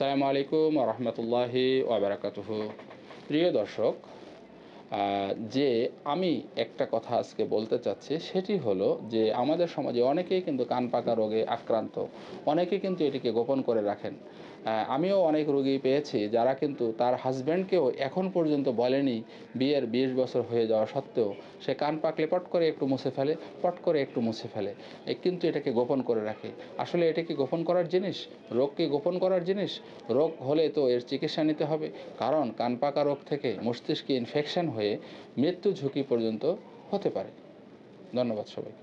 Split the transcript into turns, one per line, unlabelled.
সালামু আলাইকুম রহমতুল্লাহি ওবরাকাতহ প্রিয় দর্শক যে আমি একটা কথা আজকে বলতে চাচ্ছি সেটি হলো যে আমাদের সমাজে অনেকেই কিন্তু কান পাকা রোগে আক্রান্ত অনেকে কিন্তু এটিকে গোপন করে রাখেন আমিও অনেক রোগী পেয়েছি যারা কিন্তু তার হাজব্যান্ডকেও এখন পর্যন্ত বলেনি বিয়ের বিশ বছর হয়ে যাওয়া সত্ত্বেও সে কান পাকলে পট করে একটু মুছে ফেলে পট করে একটু মুছে ফেলে কিন্তু এটাকে গোপন করে রাখে আসলে এটা কি গোপন করার জিনিস রোগকে গোপন করার জিনিস রোগ হলে তো এর চিকিৎসা নিতে হবে কারণ কান পাকা রোগ থেকে মস্তিষ্কে ইনফেকশন হয়ে মৃত্যু ঝুঁকি পর্যন্ত হতে পারে ধন্যবাদ সবাইকে